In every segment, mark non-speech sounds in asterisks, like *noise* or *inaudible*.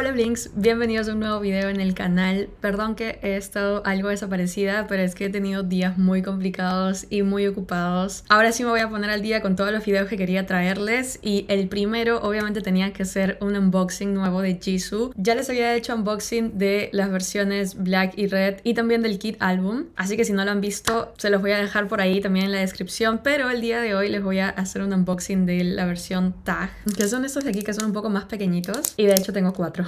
Hola Blinks, bienvenidos a un nuevo video en el canal. Perdón que he estado algo desaparecida, pero es que he tenido días muy complicados y muy ocupados. Ahora sí me voy a poner al día con todos los videos que quería traerles y el primero obviamente tenía que ser un unboxing nuevo de Jisoo. Ya les había hecho unboxing de las versiones Black y Red y también del kit álbum, así que si no lo han visto se los voy a dejar por ahí también en la descripción, pero el día de hoy les voy a hacer un unboxing de la versión Tag, que son estos de aquí que son un poco más pequeñitos y de hecho tengo cuatro.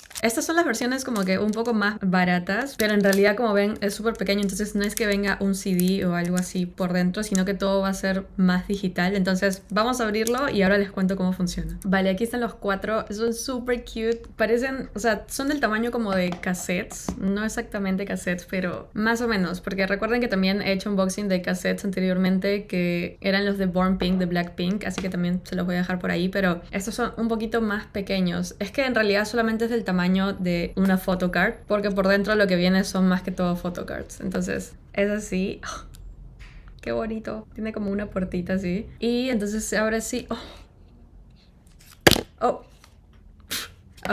Estas son las versiones como que un poco más baratas, pero en realidad como ven es súper pequeño, entonces no es que venga un CD o algo así por dentro, sino que todo va a ser más digital. Entonces vamos a abrirlo y ahora les cuento cómo funciona. Vale, aquí están los cuatro, son súper cute, parecen, o sea, son del tamaño como de cassettes, no exactamente cassettes, pero más o menos, porque recuerden que también he hecho unboxing de cassettes anteriormente que eran los de Born Pink, de Black Pink así que también se los voy a dejar por ahí, pero estos son un poquito más pequeños. Es que en realidad solamente es del tamaño de una photocard, porque por dentro lo que viene son más que todo photocards. Entonces, es así. *gasps* ¡Qué bonito! Tiene como una puertita así. Y entonces ahora sí... ¡Oh! ¡Oh!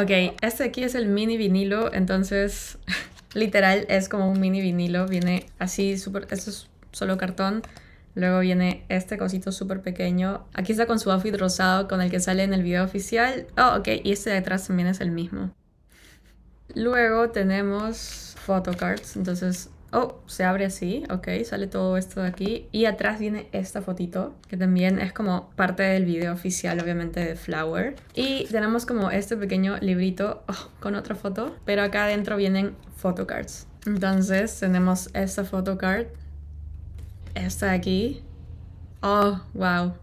Ok, este aquí es el mini vinilo, entonces... *laughs* literal, es como un mini vinilo. Viene así, súper... Esto es solo cartón. Luego viene este cosito súper pequeño. Aquí está con su outfit rosado con el que sale en el video oficial. Oh, ok. Y este de atrás también es el mismo. Luego tenemos photocards, entonces, oh, se abre así, ok, sale todo esto de aquí. Y atrás viene esta fotito, que también es como parte del video oficial, obviamente, de Flower. Y tenemos como este pequeño librito oh, con otra foto, pero acá adentro vienen photocards. Entonces tenemos esta photocard, esta de aquí. Oh, wow,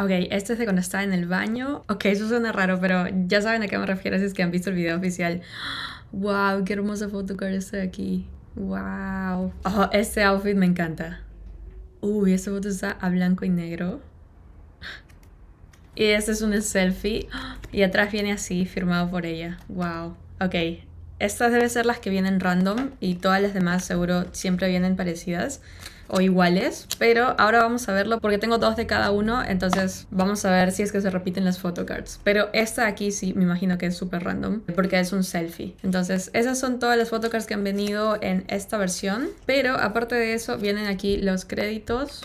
Ok, este es de cuando estaba en el baño. Ok, eso suena raro, pero ya saben a qué me refiero si es que han visto el video oficial. ¡Wow! *gasps* ¡Qué hermosa foto que de aquí! ¡Wow! Oh, este outfit me encanta. Uy, esta foto está a blanco y negro. *gasps* Y este es un selfie. *gasps* Y atrás viene así, firmado por ella. ¡Wow! Ok, estas deben ser las que vienen random y todas las demás seguro siempre vienen parecidas o iguales, pero ahora vamos a verlo porque tengo dos de cada uno, entonces vamos a ver si es que se repiten las photocards. Pero esta aquí sí, me imagino que es súper random porque es un selfie. Entonces esas son todas las photocards que han venido en esta versión, pero aparte de eso vienen aquí los créditos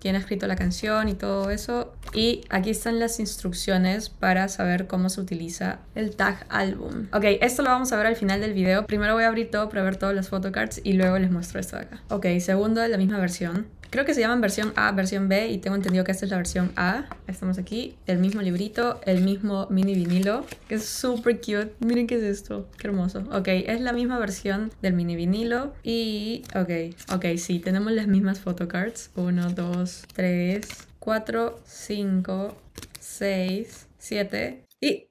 quién ha escrito la canción y todo eso. Y aquí están las instrucciones para saber cómo se utiliza el tag álbum. Ok, esto lo vamos a ver al final del video. Primero voy a abrir todo para ver todas las photocards y luego les muestro esto de acá. Ok, segundo de la misma versión. Creo que se llaman versión A, versión B y tengo entendido que esta es la versión A. Estamos aquí, el mismo librito, el mismo mini vinilo, que es súper cute. Miren qué es esto, qué hermoso. Ok, es la misma versión del mini vinilo y... Ok, ok, sí, tenemos las mismas photocards. 1, 2, 3, 4, 5, 6, 7 y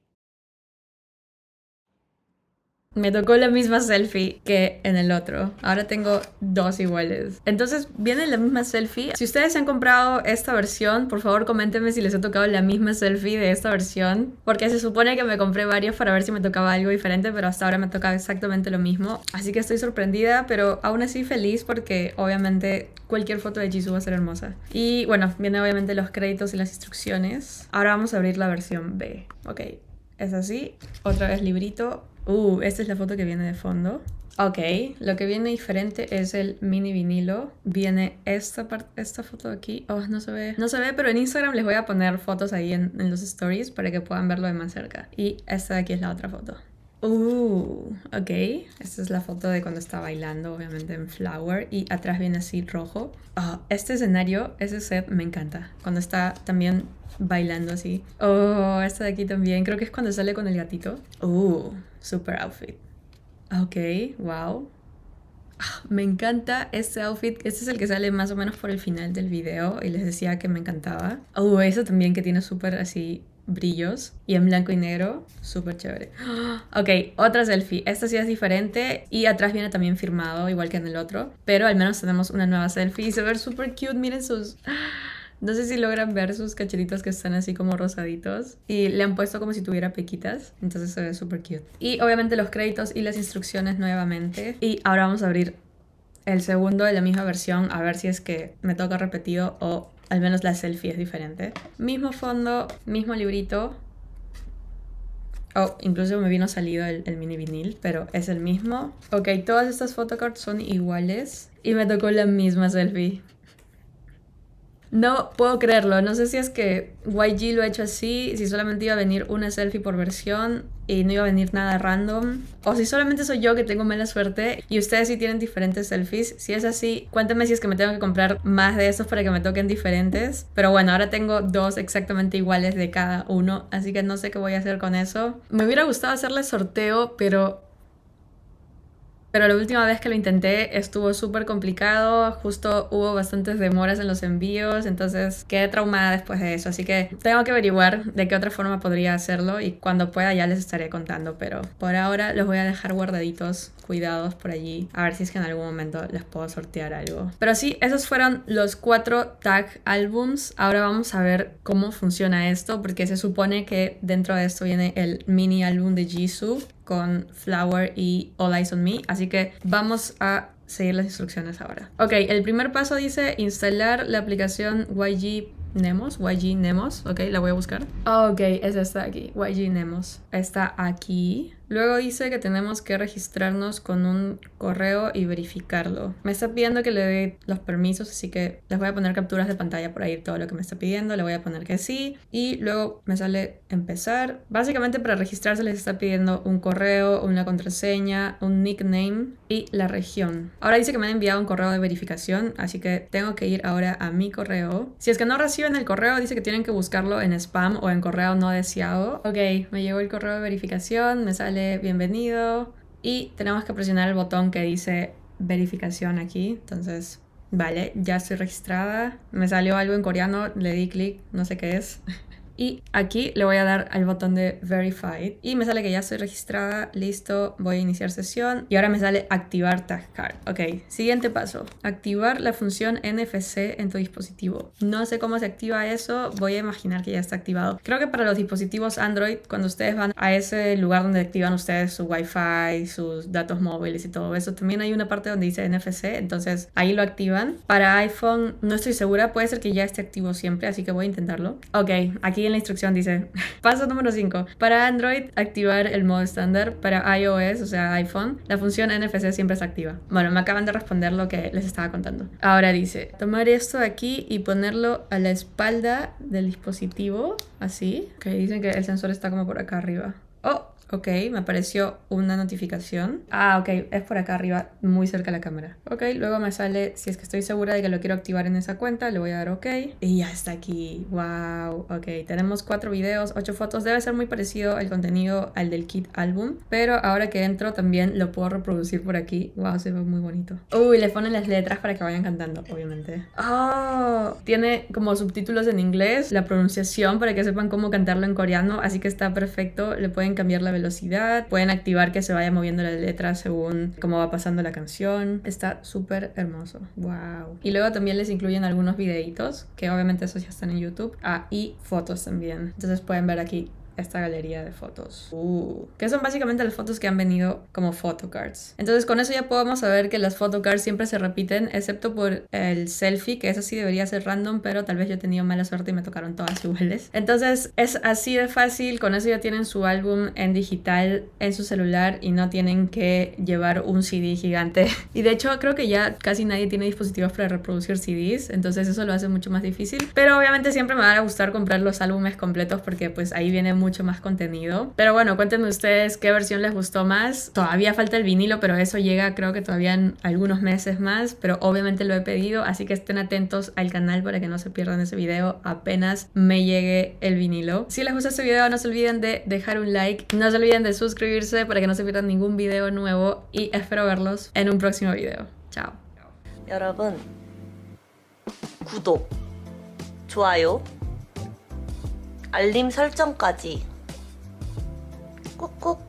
me tocó la misma selfie que en el otro. Ahora tengo dos iguales. Entonces, viene la misma selfie. Si ustedes han comprado esta versión, por favor coméntenme si les ha tocado la misma selfie de esta versión. Porque se supone que me compré varios para ver si me tocaba algo diferente, pero hasta ahora me tocaba exactamente lo mismo. Así que estoy sorprendida, pero aún así feliz porque obviamente cualquier foto de Jisoo va a ser hermosa. Y bueno, vienen obviamente los créditos y las instrucciones. Ahora vamos a abrir la versión B. Ok, es así. Otra vez librito. Uh, esta es la foto que viene de fondo. Ok, lo que viene diferente es el mini vinilo. Viene esta esta foto de aquí. Oh, no se ve. No se ve, pero en Instagram les voy a poner fotos ahí en, los stories para que puedan verlo de más cerca. Y esta de aquí es la otra foto. Uh, ok. Esta es la foto de cuando está bailando, obviamente en Flower. Y atrás viene así rojo. Ah, este escenario, ese set me encanta. Cuando está también bailando así. Oh, esta de aquí también. Creo que es cuando sale con el gatito. Uh, super outfit. Ah, ok, wow. Ah, me encanta este outfit. Este es el que sale más o menos por el final del video y les decía que me encantaba. Oh, eso también que tiene súper así brillos y en blanco y negro, súper chévere. *gasps* Ok, otra selfie. Esta sí es diferente y atrás viene también firmado, igual que en el otro, pero al menos tenemos una nueva selfie y se ve súper cute. Miren sus... No sé si logran ver sus cachetitos que están así como rosaditos. Y le han puesto como si tuviera pequitas. Entonces se ve súper cute. Y obviamente los créditos y las instrucciones nuevamente. Y ahora vamos a abrir el segundo de la misma versión. A ver si es que me toca repetido o al menos la selfie es diferente. Mismo fondo, mismo librito. Oh, incluso me vino salido el, el, mini vinil, pero es el mismo. Ok, todas estas photocards son iguales. Y me tocó la misma selfie. No puedo creerlo. No sé si es que YG lo ha hecho así, si solamente iba a venir una selfie por versión y no iba a venir nada random, o si solamente soy yo que tengo mala suerte y ustedes sí tienen diferentes selfies. Si es así, cuéntame si es que me tengo que comprar más de esos para que me toquen diferentes. Pero bueno, ahora tengo dos exactamente iguales de cada uno, así que no sé qué voy a hacer con eso. Me hubiera gustado hacerle sorteo, pero pero la última vez que lo intenté estuvo súper complicado, justo hubo bastantes demoras en los envíos, entonces quedé traumada después de eso, así que tengo que averiguar de qué otra forma podría hacerlo y cuando pueda ya les estaré contando, pero por ahora los voy a dejar guardaditos, cuidados por allí, a ver si es que en algún momento les puedo sortear algo. Pero sí, esos fueron los cuatro tag albums, ahora vamos a ver cómo funciona esto, porque se supone que dentro de esto viene el mini álbum de Jisoo, con Flower y All Eyes on Me. Así que vamos a seguir las instrucciones ahora. Ok, el primer paso dice instalar la aplicación YG Nemos, YG Nemos, ok, la voy a buscar. Ok, esa está aquí, YG Nemos. Está aquí. Luego dice que tenemos que registrarnos con un correo y verificarlo. Me está pidiendo que le dé los permisos, así que les voy a poner capturas de pantalla por ahí todo lo que me está pidiendo, le voy a poner que sí y luego me sale empezar. Básicamente para registrarse les está pidiendo un correo, una contraseña, un nickname y la región. Ahora dice que me han enviado un correo de verificación, así que tengo que ir ahora a mi correo. Si es que no reciben el correo, dice que tienen que buscarlo en spam o en correo no deseado. Ok, me llegó el correo de verificación, me sale bienvenido y tenemos que presionar el botón que dice verificación aquí. Entonces, vale, ya estoy registrada. Me salió algo en coreano, le di clic, no sé qué es. *laughs* Y aquí le voy a dar al botón de Verify Y me sale que ya estoy registrada. Listo, voy a iniciar sesión. Y ahora me sale activar Tag Card. Ok, siguiente paso. Activar la función NFC en tu dispositivo. No sé cómo se activa eso. Voy a imaginar que ya está activado. Creo que para los dispositivos Android, cuando ustedes van a ese lugar donde activan ustedes su Wi-Fi, sus datos móviles y todo eso, también hay una parte donde dice NFC. Entonces ahí lo activan. Para iPhone no estoy segura. Puede ser que ya esté activo siempre, así que voy a intentarlo. Ok, aquí la instrucción dice, *laughs* paso número 5, para Android activar el modo estándar, para iOS, o sea iPhone, la función NFC siempre es activa. Bueno, me acaban de responder lo que les estaba contando. Ahora dice, tomar esto aquí y ponerlo a la espalda del dispositivo, así, que dicen que el sensor está como por acá arriba. Oh, Ok, me apareció una notificación. Ah, ok, es por acá arriba, muy cerca de la cámara. Ok, luego me sale, si es que estoy segura de que lo quiero activar en esa cuenta, le voy a dar ok. Y ya está aquí, wow. Ok, tenemos cuatro videos, ocho fotos. Debe ser muy parecido el contenido al del kit álbum, pero ahora que entro también lo puedo reproducir por aquí. Wow, se ve muy bonito. Uy, le ponen las letras para que vayan cantando, obviamente. Oh, tiene como subtítulos en inglés, la pronunciación para que sepan cómo cantarlo en coreano, así que está perfecto. Le pueden cambiar la velocidad, pueden activar que se vaya moviendo la letra según cómo va pasando la canción. Está súper hermoso. Wow. Y luego también les incluyen algunos videitos, que obviamente esos ya están en YouTube, ah, y fotos también. Entonces pueden ver aquí esta galería de fotos. Uh, que son básicamente las fotos que han venido como photocards. Entonces con eso ya podemos saber que las photocards siempre se repiten, excepto por el selfie, que eso sí debería ser random, pero tal vez yo he tenido mala suerte y me tocaron todas *laughs* iguales. Entonces es así de fácil, con eso ya tienen su álbum en digital en su celular y no tienen que llevar un CD gigante. *laughs* Y de hecho creo que ya casi nadie tiene dispositivos para reproducir CDs, entonces eso lo hace mucho más difícil. Pero obviamente siempre me van a gustar comprar los álbumes completos porque pues ahí viene muy mucho más contenido. Pero bueno, cuéntenme ustedes qué versión les gustó más. Todavía falta el vinilo, pero eso llega creo que todavía en algunos meses más, pero obviamente lo he pedido, así que estén atentos al canal para que no se pierdan ese video apenas me llegue el vinilo. Si les gusta este video, no se olviden de dejar un like, no se olviden de suscribirse para que no se pierdan ningún video nuevo y espero verlos en un próximo video. Chao. 알림 설정까지 꾹꾹